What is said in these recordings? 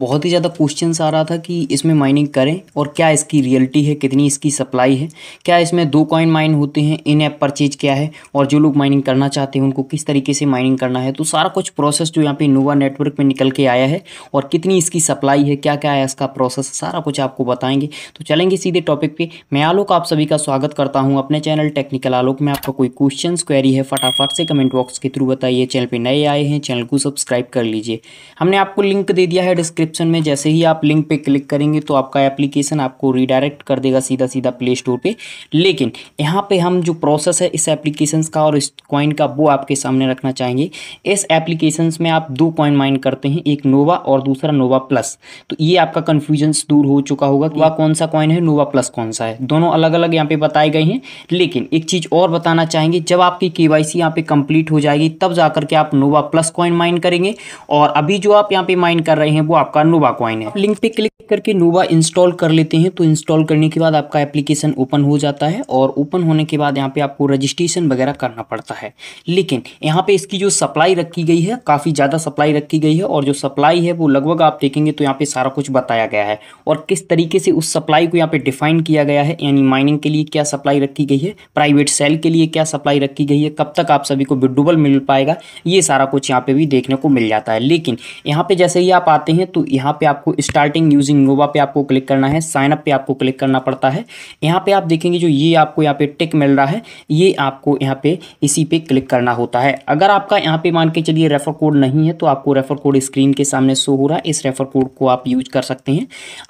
बहुत ही ज़्यादा क्वेश्चन आ रहा था कि इसमें माइनिंग करें और क्या इसकी रियलिटी है कितनी इसकी सप्लाई है क्या इसमें दो कॉइन माइन होते हैं इन ऐप परचेज क्या है और जो लोग माइनिंग करना चाहते हैं उनको किस तरीके से माइनिंग करना है तो सारा कुछ प्रोसेस जो यहाँ पे नोवा नेटवर्क में निकल के आया है और कितनी इसकी सप्लाई है क्या क्या है इसका प्रोसेस सारा कुछ आपको बताएंगे तो चलेंगे सीधे टॉपिक पर मैं आलोक आप सभी का स्वागत करता हूँ अपने चैनल टेक्निकल आलोक में आपका कोई क्वेश्चन क्वेरी है फटाफट से कमेंट बॉक्स के थ्रू बताइए चैनल पर नए आए हैं चैनल को सब्सक्राइब कर लीजिए हमने आपको लिंक दे दिया है डिस्क्रिप्ट डिस्क्रिप्शन में जैसे ही आप लिंक पे क्लिक करेंगे तो आपका एप्लीकेशन आपको रिडायरेक्ट कर देगा सीधा सीधा प्ले स्टोर पर लेकिन यहाँ पे हम जो प्रोसेस है इस एप्लीकेशन का और इस कॉइन का वो आपके सामने रखना चाहेंगे इस एप्लीकेशन में आप दो कॉइन माइन करते हैं एक नोवा और दूसरा नोवा प्लस तो ये आपका कन्फ्यूजन दूर हो चुका होगा वह कौन सा कॉइन है नोवा प्लस कौन सा है दोनों अलग अलग यहाँ पे बताए गए हैं लेकिन एक चीज़ और बताना चाहेंगे जब आपकी के वाई सी यहाँ पे कंप्लीट हो जाएगी तब जाकर के आप नोवा प्लस कॉइन माइन करेंगे और अभी जो आप यहाँ पे माइन कर रहे हैं वो आपका आपका नोवा कॉइन है लिंक पे क्लिक करके नोवा इंस्टॉल कर लेते हैं तो इंस्टॉल करने के बाद आपका एप्लीकेशन ओपन हो जाता है और ओपन होने के बाद यहाँ पे आपको रजिस्ट्रेशन वगैरह करना पड़ता है लेकिन यहाँ पे इसकी जो सप्लाई रखी गई है काफ़ी ज़्यादा सप्लाई रखी गई है और जो सप्लाई है वो लगभग आप देखेंगे तो यहाँ पे सारा कुछ बताया गया है और किस तरीके से उस सप्लाई को यहाँ पे डिफाइन किया गया है यानी माइनिंग के लिए क्या सप्लाई रखी गई है प्राइवेट सेल के लिए क्या सप्लाई रखी गई है कब तक आप सभी को विड्यूबल मिल पाएगा ये सारा कुछ यहाँ पे भी देखने को मिल जाता है लेकिन यहाँ पे जैसे ही आप आते हैं तो यहाँ पे आपको स्टार्टिंग यूजिंग नोवा पे आपको क्लिक करना है साइनअप पे आपको क्लिक करना पड़ता है यहाँ पे आप देखेंगे जो ये आपको यहाँ पे टिक मिल रहा है ये आपको यहाँ पे इसी पे क्लिक करना होता है अगर आपका यहाँ पे मान के चलिए रेफर कोड नहीं है तो आपको रेफर कोड स्क्रीन के सामने शो हो रहा है इस रेफर कोड को आप यूज कर सकते हैं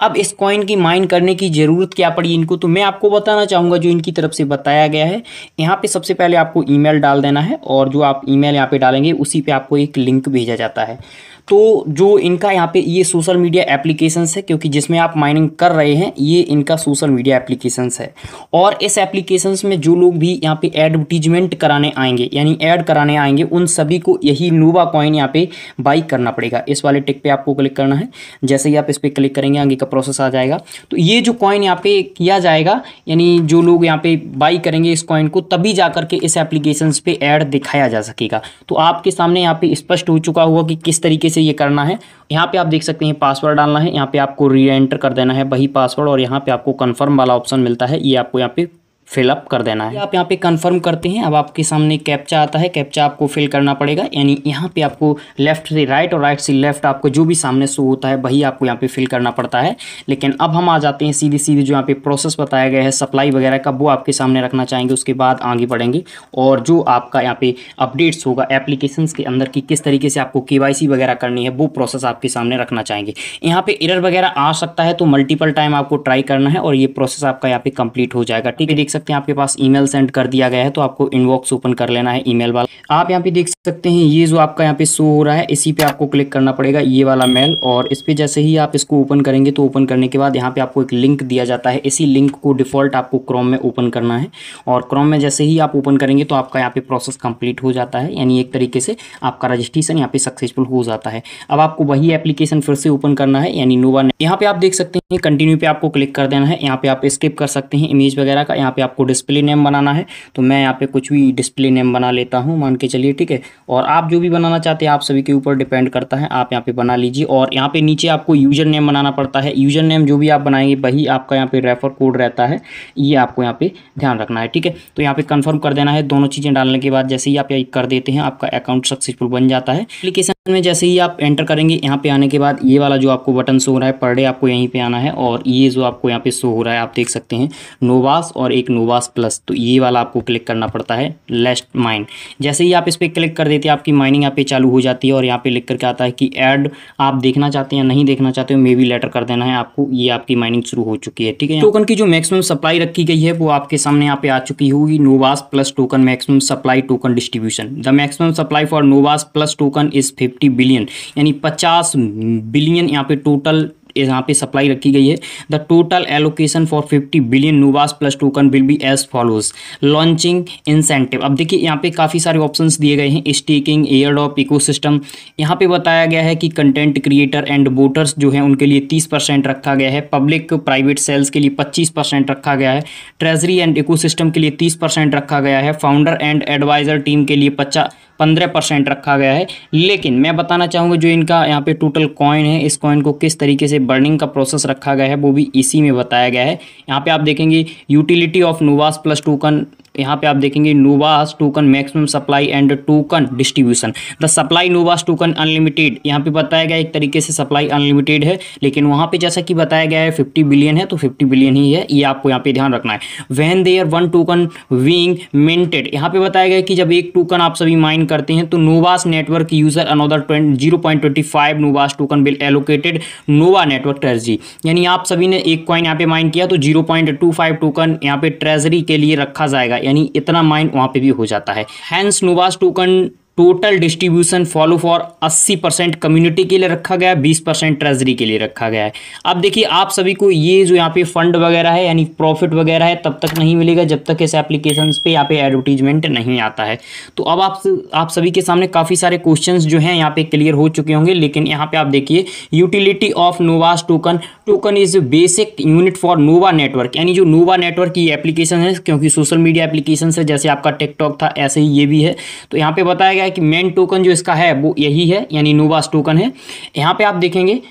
अब इस कॉइन की माइन करने की ज़रूरत क्या पड़ी इनको तो मैं आपको बताना चाहूँगा जो इनकी तरफ से बताया गया है यहाँ पर सबसे पहले आपको ई डाल देना है और जो आप ई मेल यहाँ पर डालेंगे उसी पर आपको एक लिंक भेजा जाता है तो जो इनका यहाँ पे ये सोशल मीडिया एप्लीकेशंस है क्योंकि जिसमें आप माइनिंग कर रहे हैं ये इनका सोशल मीडिया एप्लीकेशंस है और इस एप्लीकेशंस में जो लोग भी यहाँ पे एडवर्टीजमेंट कराने आएंगे यानी ऐड कराने आएंगे उन सभी को यही नोवा कॉइन यहाँ पे बाई करना पड़ेगा इस वाले टिक पे आपको क्लिक करना है जैसे ही आप इस पर क्लिक करेंगे आगे का प्रोसेस आ जाएगा तो ये जो कॉइन यहाँ पे किया जाएगा यानी जो लोग यहाँ पे बाई करेंगे इस कॉइन को तभी जा करके इस एप्लीकेशन पे ऐड दिखाया जा सकेगा तो आपके सामने यहाँ पे स्पष्ट हो चुका हुआ कि किस तरीके से ये करना है यहाँ पे आप देख सकते हैं पासवर्ड डालना है यहाँ पे आपको री एंटर कर देना है वही पासवर्ड और यहाँ पे आपको कंफर्म वाला ऑप्शन मिलता है ये आपको यहाँ पे फिलअप कर देना है आप यहाँ पे कंफर्म करते हैं अब आपके सामने कैप्चा आता है कैप्चा आपको फिल करना पड़ेगा यानी यहाँ पे आपको लेफ्ट से राइट और राइट से लेफ्ट आपको जो भी सामने शो होता है वही आपको यहाँ पे फिल करना पड़ता है लेकिन अब हम आ जाते हैं सीधे सीधे जो यहाँ पे प्रोसेस बताया गया है सप्लाई वगैरह का वो आपके सामने रखना चाहेंगे उसके बाद आगे बढ़ेंगे और जो आपका यहाँ पे अपडेट्स होगा एप्लीकेशन के अंदर की किस तरीके से आपको के वगैरह करनी है वो प्रोसेस आपके सामने रखना चाहेंगे यहाँ पे इरर वगैरह आ सकता है तो मल्टीपल टाइम आपको ट्राई करना है और ये प्रोसेस आपका यहाँ पे कंप्लीट हो जाएगा ठीक है देख सकते सकते हैं आपके पास ईमेल सेंड कर दिया गया है तो आपको इनबॉक्स ओपन कर लेना है ईमेल वाला आप यहाँ पे देख सकते हैं ये जो आपका यहाँ पे शो हो रहा है इसी पे आपको क्लिक करना पड़ेगा ये वाला मेल और इस पर जैसे ही आप इसको ओपन करेंगे तो ओपन करने के बाद यहाँ पे आपको एक लिंक दिया जाता है इसी लिंक को डिफॉल्ट आपको क्रोम में ओपन करना है और क्रोम में जैसे ही आप ओपन करेंगे तो आपका यहाँ पे प्रोसेस कंप्लीट हो जाता है यानी एक तरीके से आपका रजिस्ट्रेशन यहाँ पे सक्सेसफुल हो जाता है अब आपको वही एप्लीकेशन फिर से ओपन करना है यानी नोवा यहाँ पे आप देख सकते हैं कंटिन्यू पे आपको क्लिक कर देना है यहाँ पे आप स्किप कर सकते हैं इमेज वगैरह का यहाँ पे आपको डिस्प्ले नेम बनाना है तो मैं यहाँ पे कुछ भी डिस्प्ले नेम बना लेता हूँ मान के चलिए ठीक है और आप जो भी बनाना चाहते हैं आप सभी के ऊपर डिपेंड करता है आप यहाँ पे बना लीजिए और यहाँ पे नीचे आपको यूजर नेम बनाना पड़ता है यूजर नेम जो भी आप बनाएंगे वही आपका यहाँ पे रेफर कोड रहता है ये आपको यहाँ पे ध्यान रखना है ठीक है तो यहाँ पे कन्फर्म कर देना है दोनों चीज़ें डालने के बाद जैसे ही आप कर देते हैं आपका अकाउंट सक्सेसफुल बन जाता है एप्लीकेशन में जैसे ही आप एंटर करेंगे यहाँ पे आने के बाद ये वाला जो आपको बटन शो हो रहा है पर डे आपको यहीं पे आना है और ये जो आपको यहाँ पे शो हो रहा है आप देख सकते हैं नोवास और एक नोवास प्लस तो ये वाला आपको क्लिक करना पड़ता है लेस्ट माइन जैसे ही आप इस पर क्लिक कर देते हैं आपकी माइनिंग यहाँ पे चालू हो जाती है और यहाँ पे लिख करके आता है कि एड आप देखना चाहते हैं नहीं देखना चाहते हो मे बी लेटर कर देना है आपको ये आपकी माइनिंग शुरू हो चुकी है ठीक है टोकन की जो मैक्सिमम सप्लाई रखी गई है वो आपके सामने यहाँ पे आ चुकी होगी Novas plus token maximum supply token distribution the maximum supply for Novas plus token is fifty billion यानी पचास बिलियन यहाँ पे टोटल यहाँ पे सप्लाई रखी गई है the total allocation for 50 billion Novas plus token will be as follows launching incentive अब देखिए यहाँ पे काफ़ी सारे ऑप्शंस दिए गए हैं staking airdrop ecosystem यहाँ पे बताया गया है कि कंटेंट क्रिएटर एंड वोटर्स जो हैं उनके लिए 30 परसेंट रखा गया है पब्लिक प्राइवेट सेल्स के लिए पच्चीस परसेंट रखा गया है ट्रेजरी एंड इको के लिए तीस रखा गया है फाउंडर एंड एडवाइजर टीम के लिए पचास पंद्रह परसेंट रखा गया है लेकिन मैं बताना चाहूँगा जो इनका यहाँ पे टोटल कॉइन है इस कॉइन को किस तरीके से बर्निंग का प्रोसेस रखा गया है वो भी इसी में बताया गया है यहाँ पे आप देखेंगे utility of Novas plus token यहाँ पे आप देखेंगे Novas token maximum supply and token distribution the supply Novas token unlimited यहाँ पे बताया गया एक तरीके से सप्लाई अनलिमिटेड है लेकिन वहाँ पे जैसा कि बताया गया है 50 बिलियन है तो 50 बिलियन ही है ये आपको यहाँ पे ध्यान रखना है when there one token being minted यहाँ पे बताया गया कि जब एक टोकन आप सभी माइन करते हैं तो Novas network user another zero Novas token will allocated Nova network treasury यानी आप सभी ने एक क्वाइन यहाँ पे माइन किया तो जीरो टोकन यहाँ पे ट्रेजरी के लिए रखा जाएगा यानी इतना माइंड वहाँ पे भी हो जाता है hence Novas token total distribution follow for 80 percent community के लिए रखा गया है 20 परसेंट ट्रेजरी के लिए रखा गया है अब देखिए आप सभी को ये जो यहाँ पे फंड वगैरह है यानी प्रॉफिट वगैरह है तब तक नहीं मिलेगा जब तक इस एप्लीकेशन पे यहाँ पे एडवर्टीजमेंट नहीं आता है तो अब आप आप सभी के सामने काफ़ी सारे क्वेश्चन जो हैं यहाँ पे क्लियर हो चुके होंगे लेकिन यहाँ पे आप देखिए utility of Novas token token is basic unit for Nova network यानी जो नोवा नेटवर्क की एप्लीकेशन है क्योंकि सोशल मीडिया एप्लीकेशन है जैसे आपका टिकटॉक था ऐसे ही ये भी है तो यहाँ पे बताया जाएगा कि मेन टोकन जो इसका है वो यही है यानी नोवास टोकन है यहाँ पे आप देखेंगे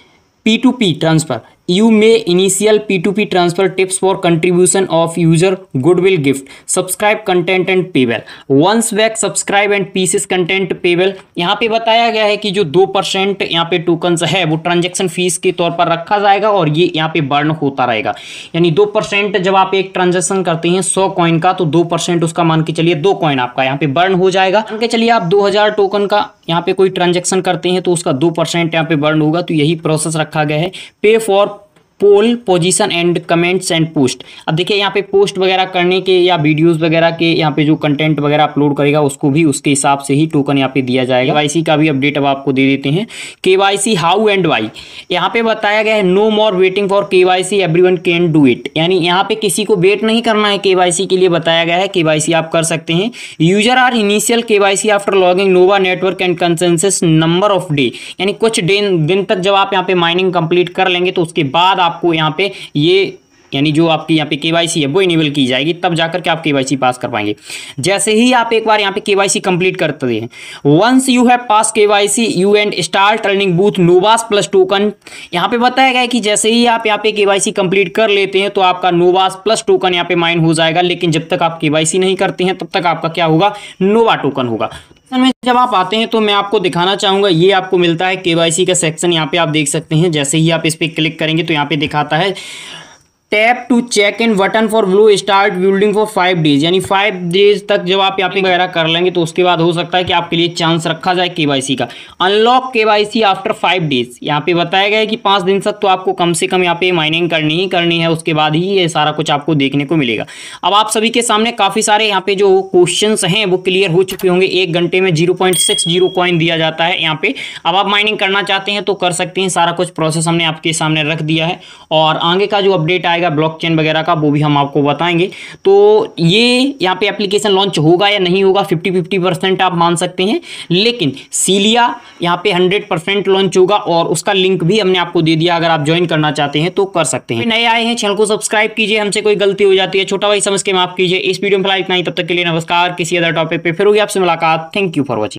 P to P transfer you may initial P to P transfer tips for contribution of user goodwill gift subscribe content and payable once back subscribe and pieces content payable यहाँ पे बताया गया है कि जो दो परसेंट यहाँ पे टोकन है वो ट्रांजेक्शन फीस के तौर पर रखा जाएगा और ये यहाँ पे बर्न होता रहेगा यानी दो परसेंट जब आप एक ट्रांजेक्शन करते हैं सौ कॉइन का तो दो परसेंट उसका मान के चलिए दो कॉइन आपका यहाँ पे बर्न हो जाएगा मान के चलिए आप दो हजार टोकन का यहाँ पे कोई ट्रांजेक्शन करते हैं तो उसका दो परसेंट यहाँ पे बर्न होगा तो यही प्रोसेस रखा गया है pay for poll position and comments and post अब देखिए यहाँ पे पोस्ट वगैरह करने के या वीडियोस वगैरह के यहाँ पे जो कंटेंट वगैरह अपलोड करेगा उसको भी उसके हिसाब से ही टोकन यहाँ पे दिया जाएगा वाईसी का भी अपडेट अब आपको दे देते हैं K Y C how and why यहाँ पे बताया गया है no more waiting for K Y C everyone can do it यानी यहाँ पे किसी को वेट नहीं करना है के के लिए बताया गया है के आप कर सकते हैं यूजर आर इनिशियल के after logging Nova network and consensus number of day यानी कुछ दिन दिन तक जब आप यहाँ पे माइनिंग कंप्लीट कर लेंगे तो उसके बाद आप आपको यहाँ पे ये यानी जो आपकी यहाँ पे के है वो इनेबल की जाएगी तब जाकर के आप के पास कर पाएंगे जैसे ही आप एक बार यहाँ पे केवाईसी कंप्लीट करते हैं once you have pass C U and star turning booth Novas plus token यहाँ पे बताया गया कि जैसे ही आप यहाँ पे केवाईसी कंप्लीट कर लेते हैं तो आपका नोवास प्लस टोकन यहाँ पे माइन हो जाएगा लेकिन जब तक आप सी नहीं करते हैं तब तक आपका क्या होगा नोवा टोकन होगा तो में जब आप आते हैं तो मैं आपको दिखाना चाहूंगा ये आपको मिलता है केवाईसी का सेक्शन यहाँ पे आप देख सकते हैं जैसे ही आप इस पर क्लिक करेंगे तो यहाँ पे दिखाता है tap to check in button for blue start building for five days यानी फाइव डेज तक जब आप यहाँ पे वगैरह कर लेंगे तो उसके बाद हो सकता है कि आपके लिए चांस रखा जाए केवाईसी का unlock KYC after five days यहाँ पे बताया गया है कि पाँच दिन तक तो आपको कम से कम यहाँ पे माइनिंग करनी ही करनी है उसके बाद ही ये सारा कुछ आपको देखने को मिलेगा अब आप सभी के सामने काफ़ी सारे यहाँ पे जो क्वेश्चन हैं वो क्लियर हो चुके होंगे एक घंटे में जीरो कॉइन दिया जाता है यहाँ पे अब आप माइनिंग करना चाहते हैं तो कर सकते हैं सारा कुछ प्रोसेस हमने आपके सामने रख दिया है और आगे का जो अपडेट आएगा आएगा ब्लॉकचेन वगैरह का वो भी हम आपको बताएंगे तो ये यहाँ पे एप्लीकेशन लॉन्च होगा या नहीं होगा फिफ्टी फिफ्टी परसेंट आप मान सकते हैं लेकिन सीलिया यहाँ पे हंड्रेड परसेंट लॉन्च होगा और उसका लिंक भी हमने आपको दे दिया अगर आप ज्वाइन करना चाहते हैं तो कर सकते हैं नए आए हैं चैनल को सब्सक्राइब कीजिए हमसे कोई गलती हो जाती है छोटा भाई समझ के माफ कीजिए इस वीडियो में फिलहाल इतना ही तब तक के लिए नमस्कार किसी अदर टॉपिक पर फिर होगी आपसे मुलाकात थैंक यू फॉर वॉचिंग